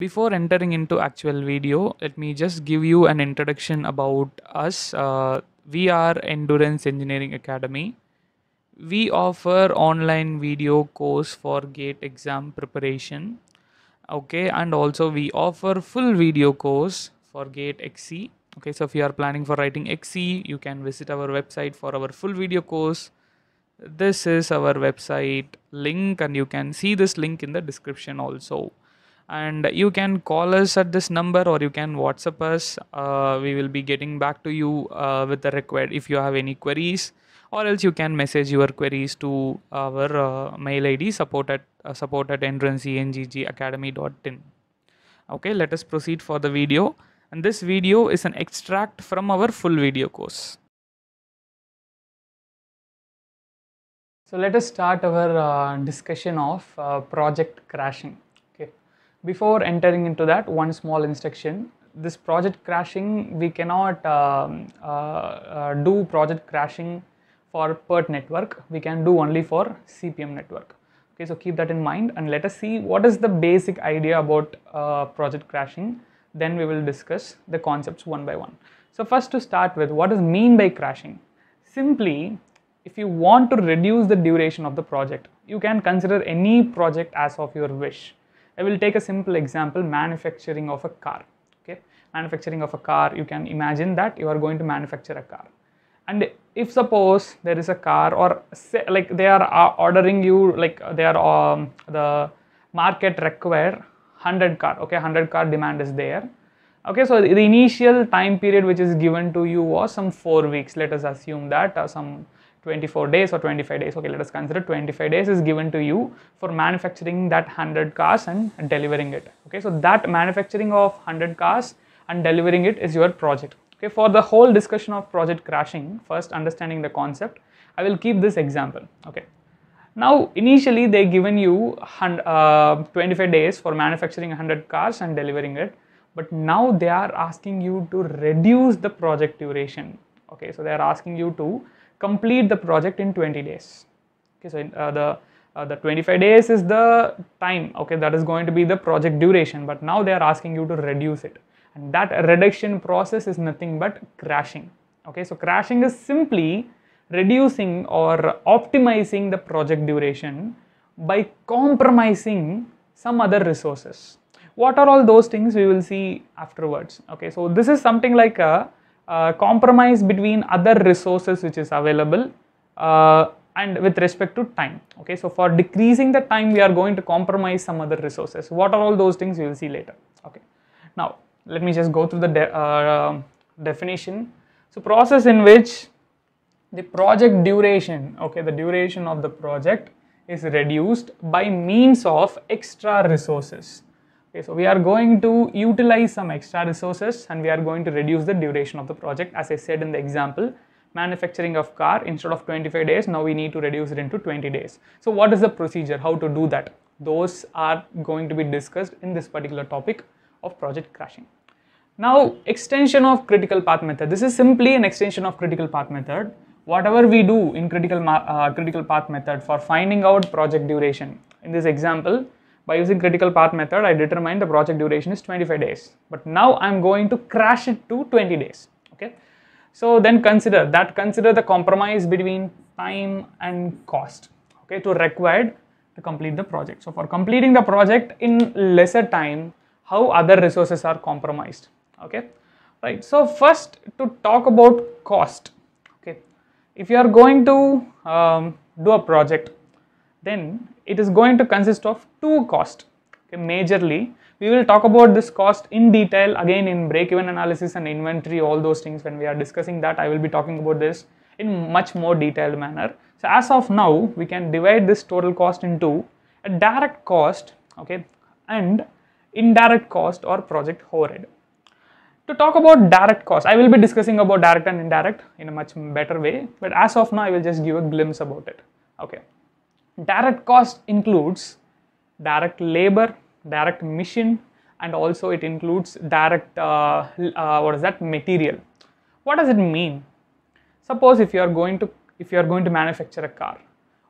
Before entering into actual video, let me just give you an introduction about us. Uh, we are Endurance Engineering Academy. We offer online video course for GATE exam preparation. Okay, and also we offer full video course for GATE XC. Okay, so if you are planning for writing XC, you can visit our website for our full video course. This is our website link and you can see this link in the description also and you can call us at this number or you can whatsapp us uh, we will be getting back to you uh, with the required if you have any queries or else you can message your queries to our uh, mail id support at uh, support at entranceenggacademy.in okay let us proceed for the video and this video is an extract from our full video course so let us start our uh, discussion of uh, project crashing before entering into that one small instruction this project crashing we cannot uh, uh, uh do project crashing for PERT network we can do only for CPM network okay so keep that in mind and let us see what is the basic idea about uh, project crashing then we will discuss the concepts one by one so first to start with what is mean by crashing simply if you want to reduce the duration of the project you can consider any project as of your wish I will take a simple example manufacturing of a car. Okay, manufacturing of a car, you can imagine that you are going to manufacture a car. And if suppose there is a car or say, like they are uh, ordering you, like uh, they are um, the market require 100 car, okay, 100 car demand is there. Okay, so the initial time period which is given to you was some 4 weeks. Let us assume that uh, some 24 days or 25 days okay let us consider 25 days is given to you for manufacturing that 100 cars and delivering it okay so that manufacturing of 100 cars and delivering it is your project okay for the whole discussion of project crashing first understanding the concept i will keep this example okay now initially they given you uh, 25 days for manufacturing 100 cars and delivering it but now they are asking you to reduce the project duration okay so they are asking you to complete the project in 20 days okay so in, uh, the uh, the 25 days is the time okay that is going to be the project duration but now they are asking you to reduce it and that reduction process is nothing but crashing okay so crashing is simply reducing or optimizing the project duration by compromising some other resources what are all those things we will see afterwards okay so this is something like a uh, compromise between other resources which is available uh, and with respect to time okay so for decreasing the time we are going to compromise some other resources what are all those things we will see later okay now let me just go through the de uh, definition so process in which the project duration okay the duration of the project is reduced by means of extra resources Okay, so we are going to utilize some extra resources and we are going to reduce the duration of the project. As I said in the example, manufacturing of car instead of 25 days, now we need to reduce it into 20 days. So what is the procedure? How to do that? Those are going to be discussed in this particular topic of project crashing. Now, extension of critical path method. This is simply an extension of critical path method. Whatever we do in critical, uh, critical path method for finding out project duration. In this example, by using critical path method, I determined the project duration is 25 days. But now I'm going to crash it to 20 days. Okay. So then consider that consider the compromise between time and cost. Okay, to required to complete the project. So for completing the project in lesser time, how other resources are compromised. Okay, right. So first to talk about cost. Okay, if you are going to um, do a project, then it is going to consist of two cost okay, majorly we will talk about this cost in detail again in break even analysis and inventory all those things when we are discussing that i will be talking about this in much more detailed manner so as of now we can divide this total cost into a direct cost okay and indirect cost or project overhead to talk about direct cost i will be discussing about direct and indirect in a much better way but as of now i will just give a glimpse about it okay Direct cost includes direct labor, direct machine, and also it includes direct uh, uh, what is that material. What does it mean? Suppose if you are going to if you are going to manufacture a car,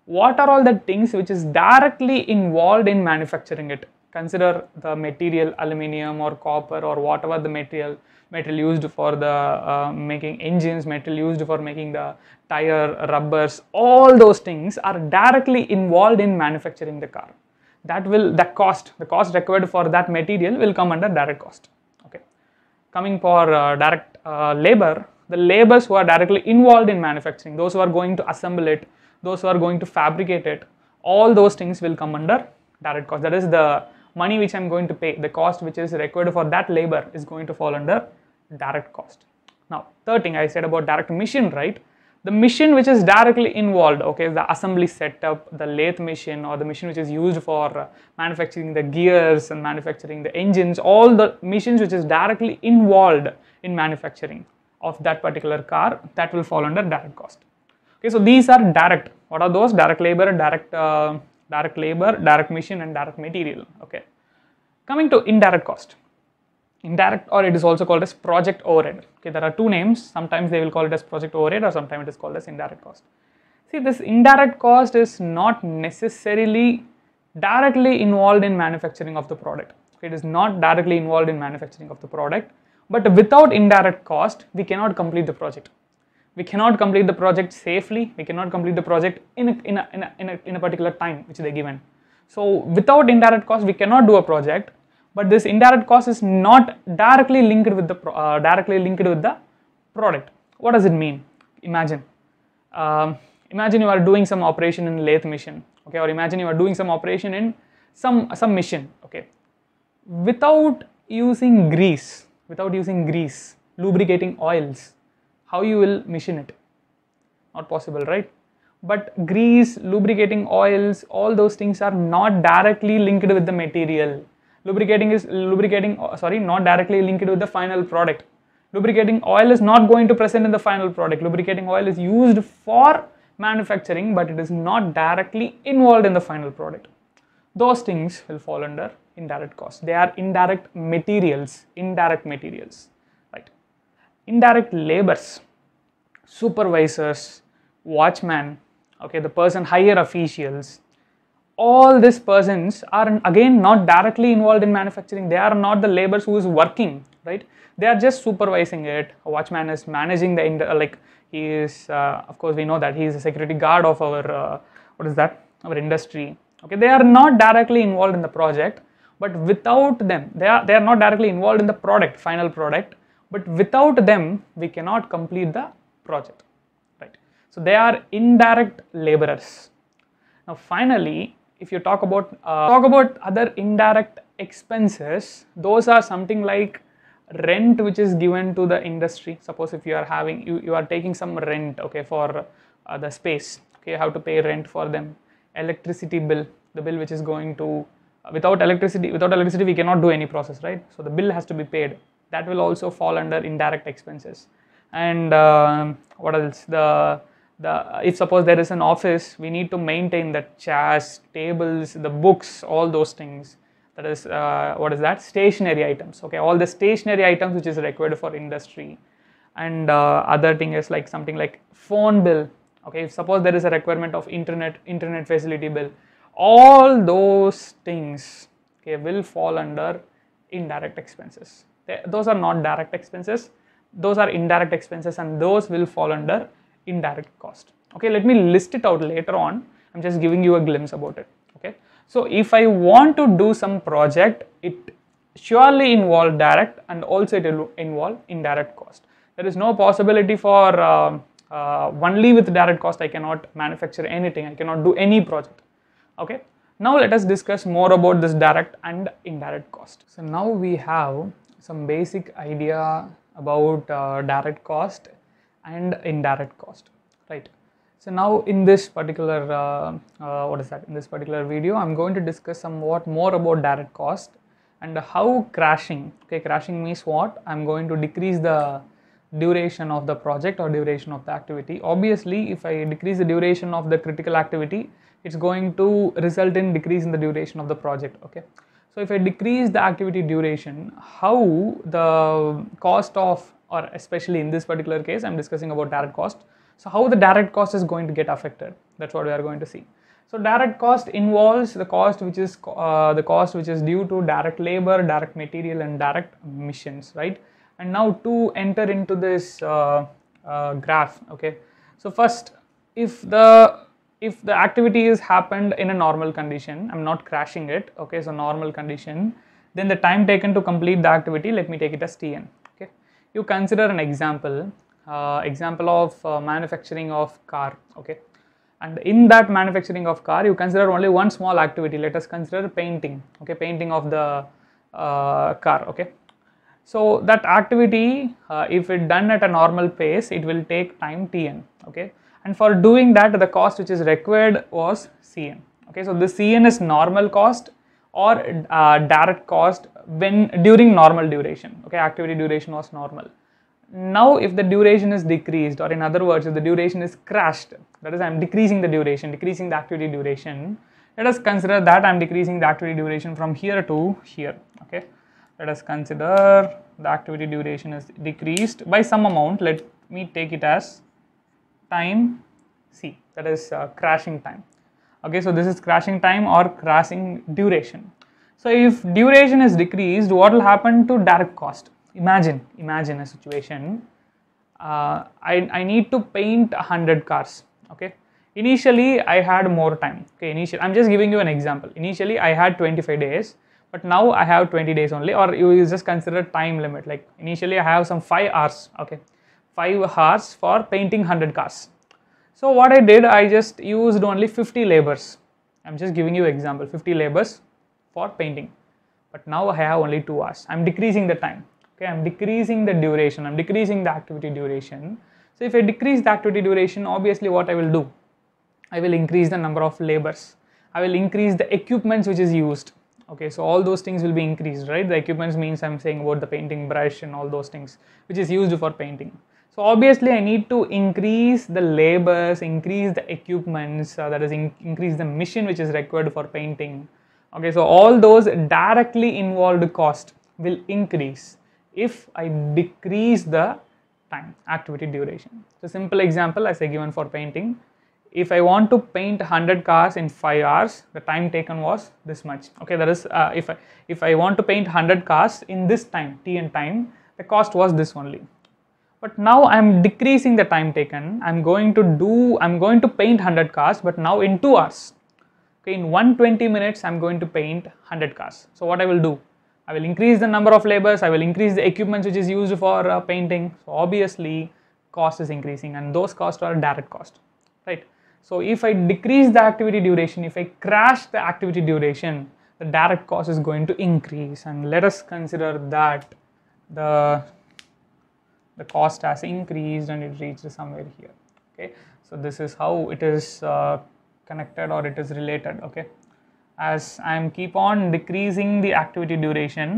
what are all the things which is directly involved in manufacturing it? Consider the material aluminium or copper or whatever the material metal used for the uh, making engines, metal used for making the tire, rubbers, all those things are directly involved in manufacturing the car. That will, the cost, the cost required for that material will come under direct cost. Okay. Coming for uh, direct uh, labor, the labors who are directly involved in manufacturing, those who are going to assemble it, those who are going to fabricate it, all those things will come under direct cost. That is the money which I'm going to pay, the cost which is required for that labor is going to fall under direct cost. Now, third thing I said about direct machine, right? The machine which is directly involved, okay, the assembly setup, the lathe machine, or the machine which is used for uh, manufacturing the gears and manufacturing the engines, all the machines which is directly involved in manufacturing of that particular car, that will fall under direct cost. Okay, so these are direct. What are those? Direct labor, direct uh, direct labor, direct machine, and direct material. Okay. Coming to indirect cost indirect or it is also called as project overhead. Okay, there are two names. Sometimes they will call it as project overhead or sometimes it is called as indirect cost. See, this indirect cost is not necessarily directly involved in manufacturing of the product. Okay, it is not directly involved in manufacturing of the product. But without indirect cost, we cannot complete the project. We cannot complete the project safely. We cannot complete the project in a, in a, in a, in a, in a particular time which they given. So without indirect cost, we cannot do a project but this indirect cost is not directly linked with the uh, directly linked with the product what does it mean imagine um, imagine you are doing some operation in lathe machine okay or imagine you are doing some operation in some some machine okay without using grease without using grease lubricating oils how you will machine it not possible right but grease lubricating oils all those things are not directly linked with the material lubricating is lubricating uh, sorry not directly linked with the final product lubricating oil is not going to present in the final product lubricating oil is used for manufacturing but it is not directly involved in the final product those things will fall under indirect costs they are indirect materials indirect materials right indirect labors supervisors watchmen okay the person higher officials all these persons are again not directly involved in manufacturing they are not the laborers who is working right they are just supervising it a watchman is managing the uh, like he is uh, of course we know that he is a security guard of our uh, what is that our industry okay they are not directly involved in the project but without them they are they are not directly involved in the product final product but without them we cannot complete the project right so they are indirect laborers now finally if you talk about uh, talk about other indirect expenses those are something like rent which is given to the industry suppose if you are having you, you are taking some rent okay for uh, the space okay you have to pay rent for them electricity bill the bill which is going to uh, without electricity without electricity we cannot do any process right so the bill has to be paid that will also fall under indirect expenses and um, what else the the if suppose there is an office we need to maintain the chairs tables the books all those things that is uh, what is that stationary items okay all the stationary items which is required for industry and uh, other thing is like something like phone bill okay if suppose there is a requirement of internet internet facility bill all those things okay will fall under indirect expenses they, those are not direct expenses those are indirect expenses and those will fall under indirect cost okay let me list it out later on i'm just giving you a glimpse about it okay so if i want to do some project it surely involve direct and also it will involve indirect cost there is no possibility for uh, uh, only with direct cost i cannot manufacture anything i cannot do any project okay now let us discuss more about this direct and indirect cost so now we have some basic idea about uh, direct cost and indirect cost right so now in this particular uh, uh, what is that in this particular video i'm going to discuss somewhat more about direct cost and how crashing okay crashing means what i'm going to decrease the duration of the project or duration of the activity obviously if i decrease the duration of the critical activity it's going to result in decrease in the duration of the project okay so if i decrease the activity duration how the cost of or especially in this particular case, I'm discussing about direct cost. So how the direct cost is going to get affected. That's what we are going to see. So direct cost involves the cost which is uh, the cost which is due to direct labor, direct material and direct emissions, right? And now to enter into this uh, uh, graph, okay. So first, if the if the activity is happened in a normal condition, I'm not crashing it, okay, so normal condition, then the time taken to complete the activity, let me take it as Tn you consider an example uh, example of uh, manufacturing of car okay and in that manufacturing of car you consider only one small activity let us consider painting okay painting of the uh, car okay so that activity uh, if it done at a normal pace it will take time tn okay and for doing that the cost which is required was cn okay so the cn is normal cost or uh, direct cost when during normal duration okay activity duration was normal now if the duration is decreased or in other words if the duration is crashed that is i'm decreasing the duration decreasing the activity duration let us consider that i'm decreasing the activity duration from here to here okay let us consider the activity duration is decreased by some amount let me take it as time c that is uh, crashing time okay so this is crashing time or crashing duration so if duration is decreased, what will happen to direct cost? Imagine, imagine a situation. Uh, I, I need to paint 100 cars, okay? Initially, I had more time, okay? Initially, I'm just giving you an example. Initially, I had 25 days, but now I have 20 days only, or you just consider time limit. Like initially, I have some 5 hours, okay? 5 hours for painting 100 cars. So what I did, I just used only 50 labors. I'm just giving you example, 50 labors for painting but now i have only two hours i'm decreasing the time okay i'm decreasing the duration i'm decreasing the activity duration so if i decrease the activity duration obviously what i will do i will increase the number of labors i will increase the equipments which is used okay so all those things will be increased right the equipments means i'm saying about the painting brush and all those things which is used for painting so obviously i need to increase the labors increase the equipments uh, that is in- increase the machine which is required for painting okay so all those directly involved cost will increase if I decrease the time activity duration so simple example as I given for painting if I want to paint 100 cars in 5 hours the time taken was this much okay that is uh, if I if I want to paint 100 cars in this time T and time the cost was this only but now I'm decreasing the time taken I'm going to do I'm going to paint 100 cars but now in 2 hours okay in 120 minutes i'm going to paint 100 cars so what i will do i will increase the number of labors i will increase the equipment which is used for uh, painting so obviously cost is increasing and those costs are direct cost right so if i decrease the activity duration if i crash the activity duration the direct cost is going to increase and let us consider that the the cost has increased and it reached somewhere here okay so this is how it is uh, connected or it is related okay as i'm keep on decreasing the activity duration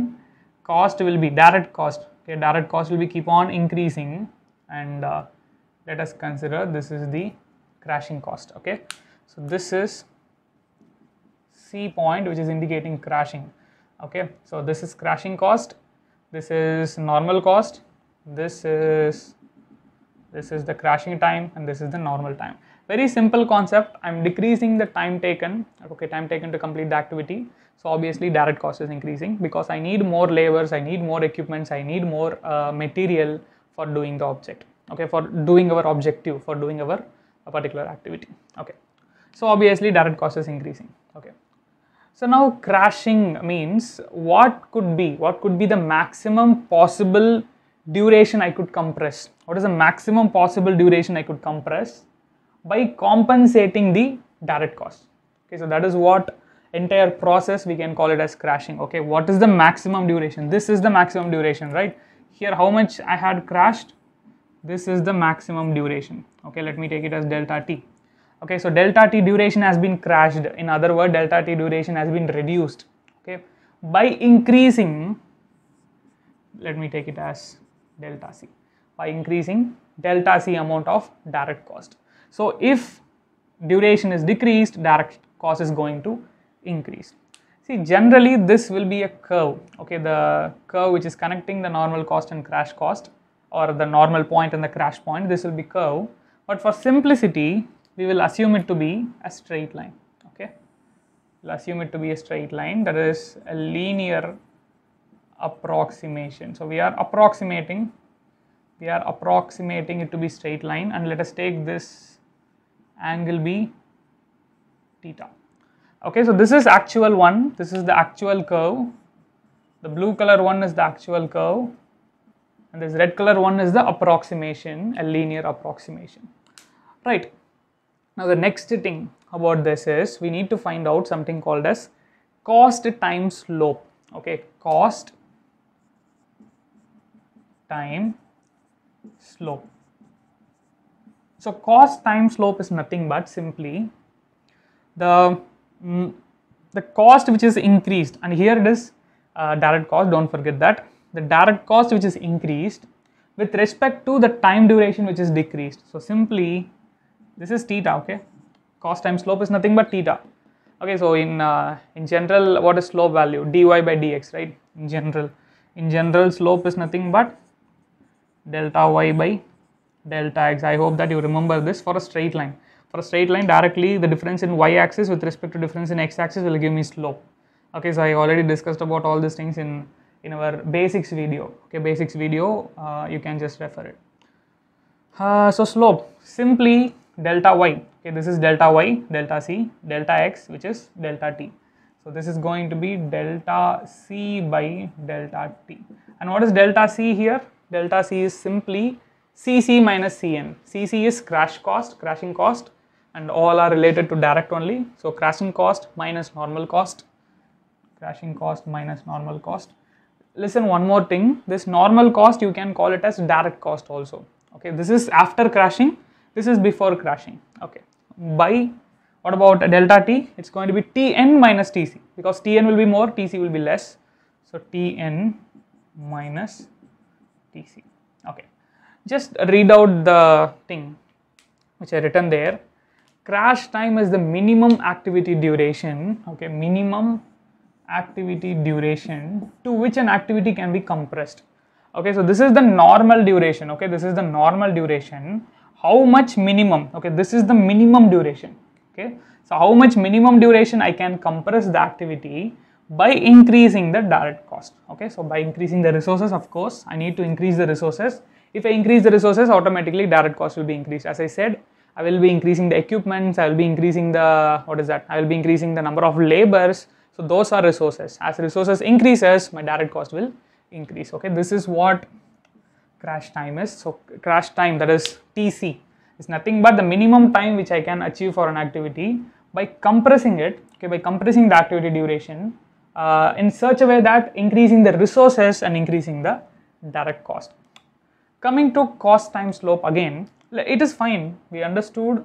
cost will be direct cost okay direct cost will be keep on increasing and uh, let us consider this is the crashing cost okay so this is c point which is indicating crashing okay so this is crashing cost this is normal cost this is this is the crashing time and this is the normal time very simple concept, I'm decreasing the time taken, okay, time taken to complete the activity. So obviously direct cost is increasing because I need more labors, I need more equipments, I need more uh, material for doing the object, okay, for doing our objective, for doing our uh, particular activity, okay. So obviously direct cost is increasing, okay. So now crashing means what could be, what could be the maximum possible duration I could compress? What is the maximum possible duration I could compress by compensating the direct cost. Okay, so that is what entire process we can call it as crashing. Okay, what is the maximum duration? This is the maximum duration, right? Here, how much I had crashed? This is the maximum duration. Okay, let me take it as delta t. Okay, so delta t duration has been crashed. In other words, delta t duration has been reduced. Okay, by increasing, let me take it as delta c. By increasing delta c amount of direct cost. So if duration is decreased, direct cost is going to increase. See, generally this will be a curve, okay, the curve which is connecting the normal cost and crash cost or the normal point and the crash point, this will be curve. But for simplicity, we will assume it to be a straight line, okay. We'll assume it to be a straight line, that is a linear approximation. So we are approximating, we are approximating it to be straight line and let us take this angle be theta. Okay, so this is actual one, this is the actual curve. The blue color one is the actual curve and this red color one is the approximation, a linear approximation. Right. Now the next thing about this is we need to find out something called as cost times slope. Okay, cost time slope so cost time slope is nothing but simply the, mm, the cost which is increased and here it is uh, direct cost don't forget that the direct cost which is increased with respect to the time duration which is decreased. So simply this is theta okay cost time slope is nothing but theta okay so in uh, in general what is slope value dy by dx right in general in general slope is nothing but delta y by delta x. I hope that you remember this for a straight line. For a straight line directly the difference in y axis with respect to difference in x axis will give me slope. Okay, so I already discussed about all these things in, in our basics video. Okay, basics video, uh, you can just refer it. Uh, so slope, simply delta y. Okay, this is delta y, delta c, delta x which is delta t. So this is going to be delta c by delta t. And what is delta c here? Delta c is simply CC minus CN. CC is crash cost, crashing cost and all are related to direct only. So crashing cost minus normal cost, crashing cost minus normal cost. Listen one more thing, this normal cost you can call it as direct cost also. Okay, this is after crashing, this is before crashing. Okay, by what about delta t? It's going to be Tn minus Tc because Tn will be more, Tc will be less. So Tn minus Tc. Okay just read out the thing which I written there. Crash time is the minimum activity duration, okay, minimum activity duration to which an activity can be compressed. Okay, so this is the normal duration, okay, this is the normal duration. How much minimum, okay, this is the minimum duration, okay. So how much minimum duration I can compress the activity by increasing the direct cost, okay. So by increasing the resources, of course, I need to increase the resources if I increase the resources, automatically direct cost will be increased. As I said, I will be increasing the equipments, I will be increasing the, what is that? I will be increasing the number of labors. So those are resources. As resources increases, my direct cost will increase. Okay, this is what crash time is. So crash time, that is TC, is nothing but the minimum time which I can achieve for an activity by compressing it, okay, by compressing the activity duration uh, in such a way that increasing the resources and increasing the direct cost. Coming to cost time slope again, it is fine. We understood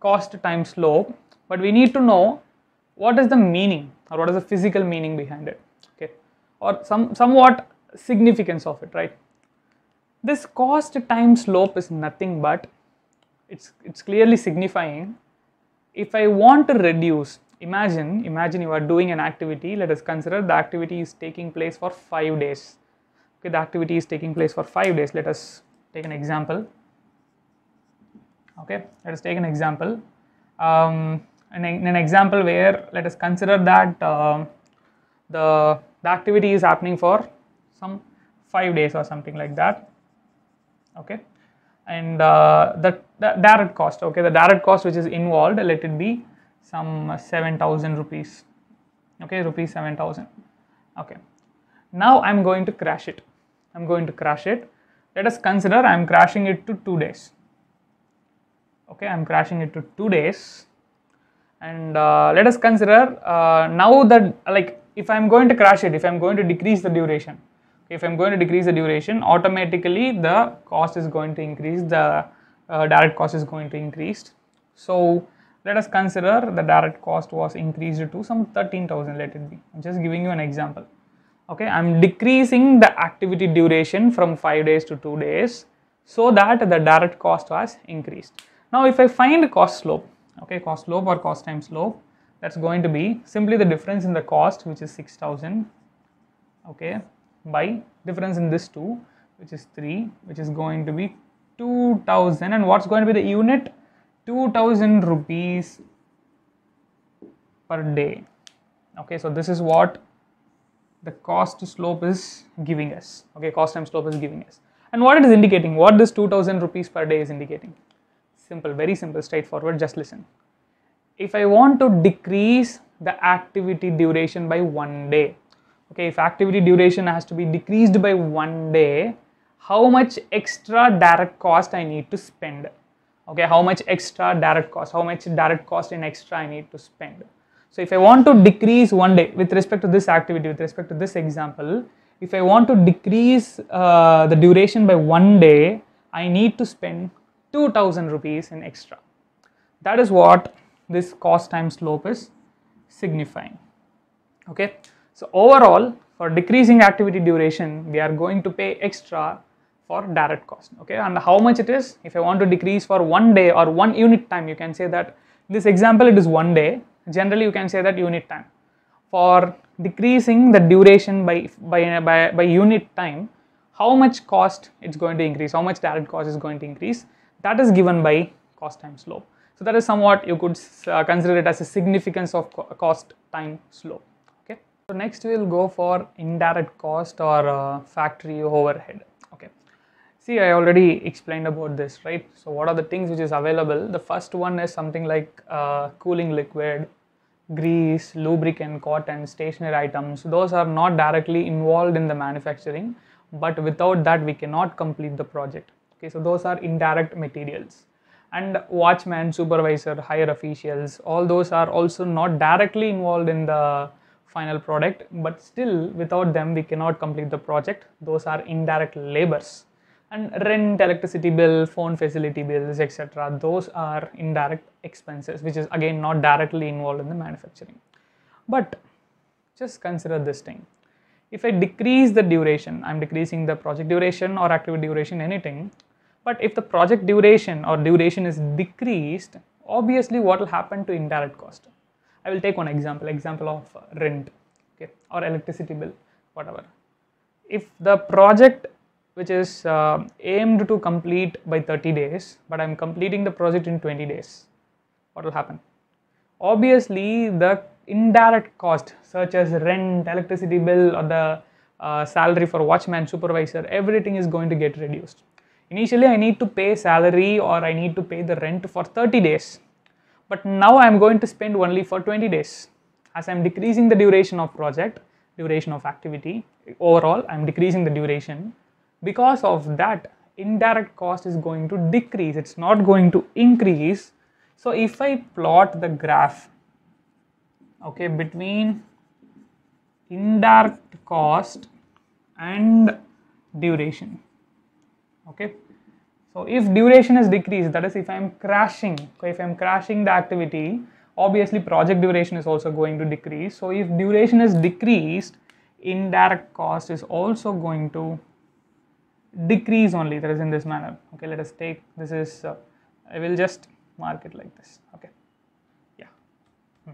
cost time slope, but we need to know what is the meaning or what is the physical meaning behind it, okay, or some somewhat significance of it, right? This cost time slope is nothing but it's it's clearly signifying if I want to reduce imagine imagine you are doing an activity let us consider the activity is taking place for 5 days okay the activity is taking place for five days let us take an example okay let us take an example um, an, an example where let us consider that uh, the, the activity is happening for some five days or something like that okay and uh, the, the direct cost okay the direct cost which is involved let it be some 7000 rupees okay rupees 7000 okay now i'm going to crash it I'm going to crash it. Let us consider I'm crashing it to two days. Okay, I'm crashing it to two days. And uh, let us consider uh, now that like if I'm going to crash it, if I'm going to decrease the duration, if I'm going to decrease the duration, automatically the cost is going to increase, the uh, direct cost is going to increase. So let us consider the direct cost was increased to some 13,000 let it be. I'm just giving you an example okay i'm decreasing the activity duration from 5 days to 2 days so that the direct cost was increased now if i find cost slope okay cost slope or cost time slope that's going to be simply the difference in the cost which is 6000 okay by difference in this 2 which is 3 which is going to be 2000 and what's going to be the unit 2000 rupees per day okay so this is what the cost slope is giving us. Okay, cost time slope is giving us. And what it is indicating, what this 2000 rupees per day is indicating. Simple, very simple, straightforward, just listen. If I want to decrease the activity duration by one day, okay, if activity duration has to be decreased by one day, how much extra direct cost I need to spend? Okay, how much extra direct cost, how much direct cost in extra I need to spend? So if I want to decrease one day with respect to this activity, with respect to this example, if I want to decrease uh, the duration by one day, I need to spend 2000 rupees in extra. That is what this cost time slope is signifying. Okay, so overall for decreasing activity duration, we are going to pay extra for direct cost. Okay, and how much it is? If I want to decrease for one day or one unit time, you can say that this example it is one day generally you can say that unit time for decreasing the duration by, by, by, by unit time how much cost it's going to increase how much direct cost is going to increase that is given by cost time slope so that is somewhat you could uh, consider it as a significance of co cost time slope okay so next we'll go for indirect cost or uh, factory overhead see i already explained about this right so what are the things which is available the first one is something like uh, cooling liquid grease lubricant cotton stationary items those are not directly involved in the manufacturing but without that we cannot complete the project okay so those are indirect materials and watchman supervisor higher officials all those are also not directly involved in the final product but still without them we cannot complete the project those are indirect labors and rent electricity bill phone facility bills etc those are indirect expenses which is again not directly involved in the manufacturing but just consider this thing if i decrease the duration i'm decreasing the project duration or activity duration anything but if the project duration or duration is decreased obviously what will happen to indirect cost i will take one example example of rent okay, or electricity bill whatever if the project which is uh, aimed to complete by 30 days, but I'm completing the project in 20 days. What will happen? Obviously, the indirect cost, such as rent, electricity bill, or the uh, salary for watchman, supervisor, everything is going to get reduced. Initially, I need to pay salary or I need to pay the rent for 30 days, but now I'm going to spend only for 20 days. As I'm decreasing the duration of project, duration of activity, overall, I'm decreasing the duration because of that indirect cost is going to decrease it's not going to increase so if i plot the graph okay between indirect cost and duration okay so if duration is decreased that is if i am crashing okay, if i am crashing the activity obviously project duration is also going to decrease so if duration is decreased indirect cost is also going to decrease only that is in this manner okay let us take this is uh, i will just mark it like this okay yeah hmm.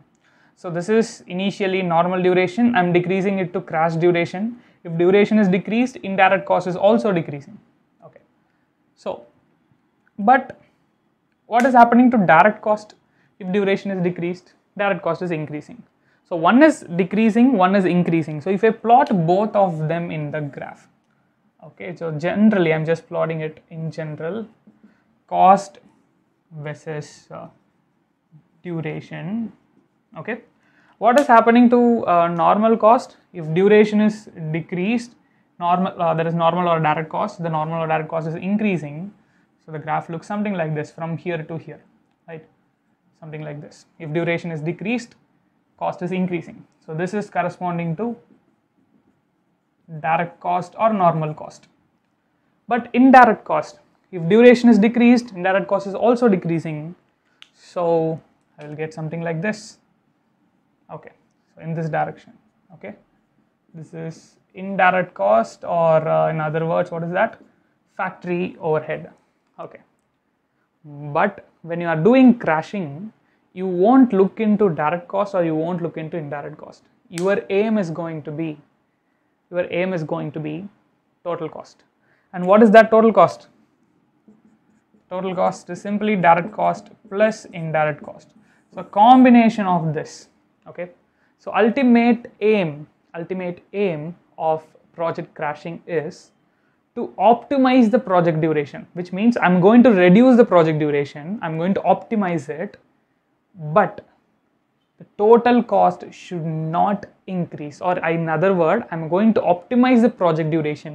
so this is initially normal duration i'm decreasing it to crash duration if duration is decreased indirect cost is also decreasing okay so but what is happening to direct cost if duration is decreased direct cost is increasing so one is decreasing one is increasing so if i plot both of them in the graph okay so generally i'm just plotting it in general cost versus uh, duration okay what is happening to uh, normal cost if duration is decreased normal uh, normal or direct cost the normal or direct cost is increasing so the graph looks something like this from here to here right something like this if duration is decreased cost is increasing so this is corresponding to direct cost or normal cost. But indirect cost, if duration is decreased, indirect cost is also decreasing. So I will get something like this. Okay, so in this direction. Okay, this is indirect cost, or uh, in other words, what is that? Factory overhead. Okay, but when you are doing crashing, you won't look into direct cost or you won't look into indirect cost. Your aim is going to be your aim is going to be total cost. And what is that total cost? Total cost is simply direct cost plus indirect cost. So combination of this, okay? So ultimate aim, ultimate aim of project crashing is to optimize the project duration, which means I'm going to reduce the project duration, I'm going to optimize it, but the total cost should not increase or in other word i'm going to optimize the project duration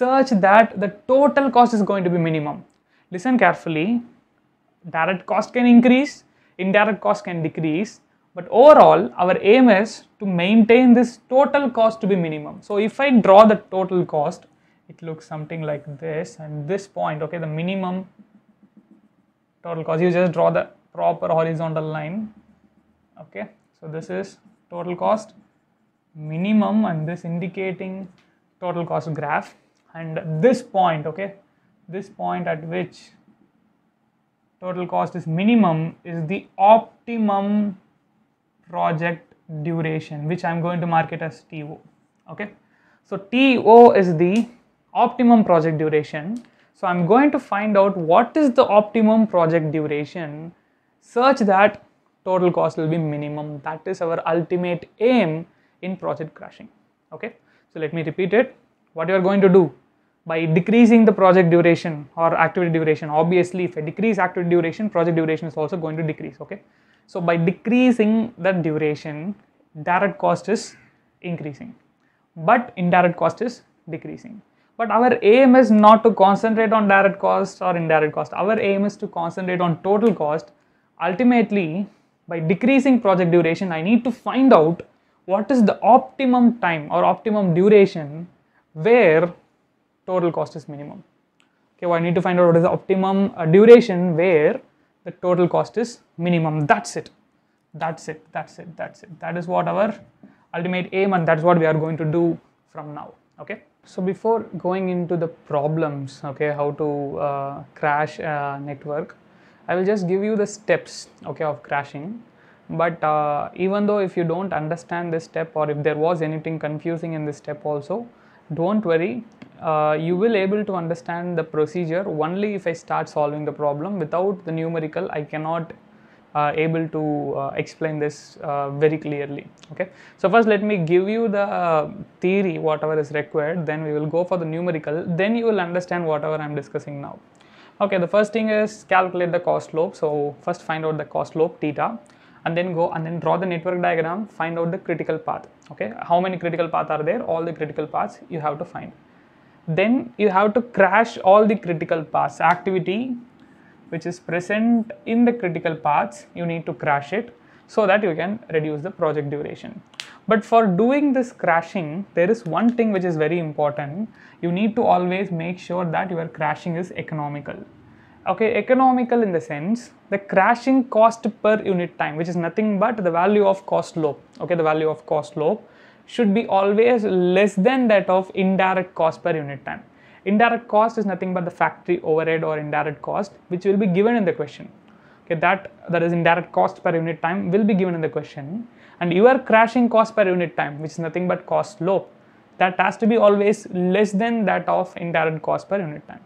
such that the total cost is going to be minimum listen carefully direct cost can increase indirect cost can decrease but overall our aim is to maintain this total cost to be minimum so if i draw the total cost it looks something like this and this point okay the minimum total cost you just draw the proper horizontal line okay so this is total cost minimum and this indicating total cost graph and this point okay this point at which total cost is minimum is the optimum project duration which i'm going to market as to okay so to is the optimum project duration so i'm going to find out what is the optimum project duration such that total cost will be minimum that is our ultimate aim in project crashing okay so let me repeat it what you are going to do by decreasing the project duration or activity duration obviously if i decrease activity duration project duration is also going to decrease okay so by decreasing the duration direct cost is increasing but indirect cost is decreasing but our aim is not to concentrate on direct cost or indirect cost our aim is to concentrate on total cost ultimately by decreasing project duration, I need to find out what is the optimum time or optimum duration where total cost is minimum. Okay, well, I need to find out what is the optimum uh, duration where the total cost is minimum. That's it. That's it. That's it. That's it. That is what our ultimate aim and that's what we are going to do from now. Okay. So before going into the problems, okay, how to uh, crash network, I will just give you the steps okay of crashing but uh, even though if you don't understand this step or if there was anything confusing in this step also don't worry uh, you will able to understand the procedure only if I start solving the problem without the numerical I cannot uh, able to uh, explain this uh, very clearly okay so first let me give you the theory whatever is required then we will go for the numerical then you will understand whatever I am discussing now Okay, the first thing is calculate the cost slope. So first find out the cost slope theta and then go and then draw the network diagram, find out the critical path. Okay, how many critical paths are there? All the critical paths you have to find. Then you have to crash all the critical paths activity which is present in the critical paths you need to crash it so that you can reduce the project duration. But for doing this crashing, there is one thing which is very important. You need to always make sure that your crashing is economical. Okay, economical in the sense the crashing cost per unit time, which is nothing but the value of cost slope. Okay, the value of cost slope should be always less than that of indirect cost per unit time. Indirect cost is nothing but the factory overhead or indirect cost, which will be given in the question okay that that is indirect cost per unit time will be given in the question and your crashing cost per unit time which is nothing but cost slope that has to be always less than that of indirect cost per unit time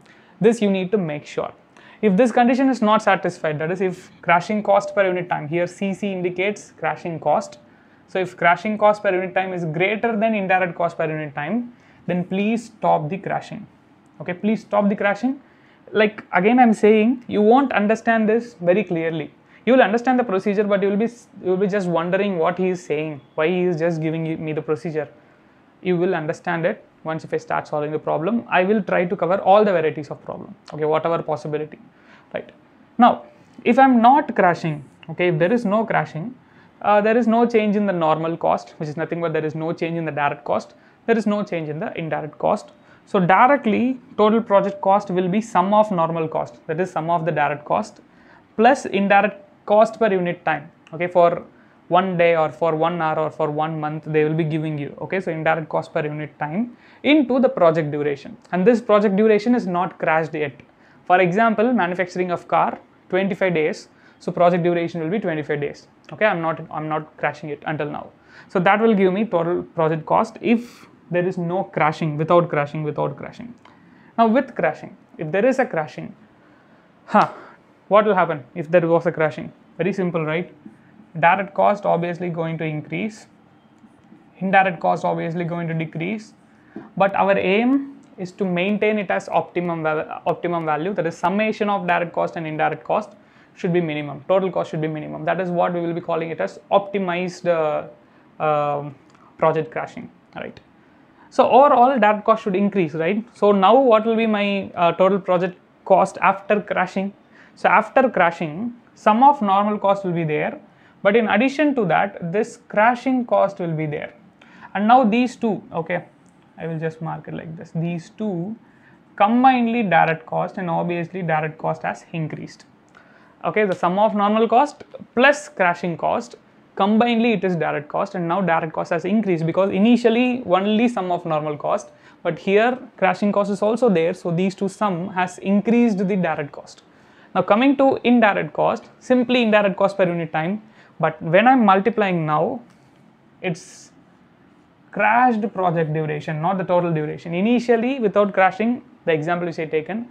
this you need to make sure if this condition is not satisfied that is if crashing cost per unit time here cc indicates crashing cost so if crashing cost per unit time is greater than indirect cost per unit time then please stop the crashing okay please stop the crashing like again i'm saying you won't understand this very clearly you will understand the procedure but you will be you will be just wondering what he is saying why he is just giving me the procedure you will understand it once if i start solving the problem i will try to cover all the varieties of problem okay whatever possibility right now if i'm not crashing okay if there is no crashing uh, there is no change in the normal cost which is nothing but there is no change in the direct cost there is no change in the indirect cost so directly total project cost will be sum of normal cost that is sum of the direct cost plus indirect cost per unit time okay for one day or for one hour or for one month they will be giving you okay so indirect cost per unit time into the project duration and this project duration is not crashed yet for example manufacturing of car 25 days so project duration will be 25 days okay i'm not i'm not crashing it until now so that will give me total project cost if there is no crashing without crashing without crashing now with crashing if there is a crashing huh what will happen if there was a crashing very simple right direct cost obviously going to increase indirect cost obviously going to decrease but our aim is to maintain it as optimum value, optimum value that is summation of direct cost and indirect cost should be minimum total cost should be minimum that is what we will be calling it as optimized uh, uh, project crashing right so overall that cost should increase, right? So now what will be my uh, total project cost after crashing? So after crashing, sum of normal cost will be there, but in addition to that, this crashing cost will be there. And now these two, okay, I will just mark it like this. These two combinedly direct cost and obviously direct cost has increased. Okay, the sum of normal cost plus crashing cost combinedly it is direct cost and now direct cost has increased because initially only sum of normal cost but here crashing cost is also there so these two sum has increased the direct cost now coming to indirect cost simply indirect cost per unit time but when i'm multiplying now it's crashed project duration not the total duration initially without crashing the example you say taken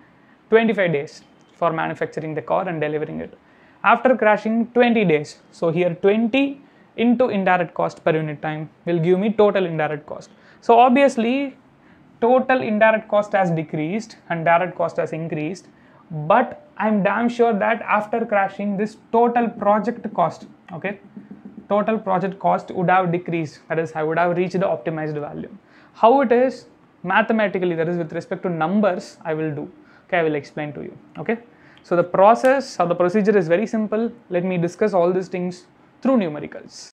25 days for manufacturing the car and delivering it after crashing 20 days. So here 20 into indirect cost per unit time will give me total indirect cost. So obviously total indirect cost has decreased and direct cost has increased but I'm damn sure that after crashing this total project cost okay total project cost would have decreased that is I would have reached the optimized value. How it is mathematically that is with respect to numbers I will do okay I will explain to you okay. So the process or the procedure is very simple. Let me discuss all these things through numericals.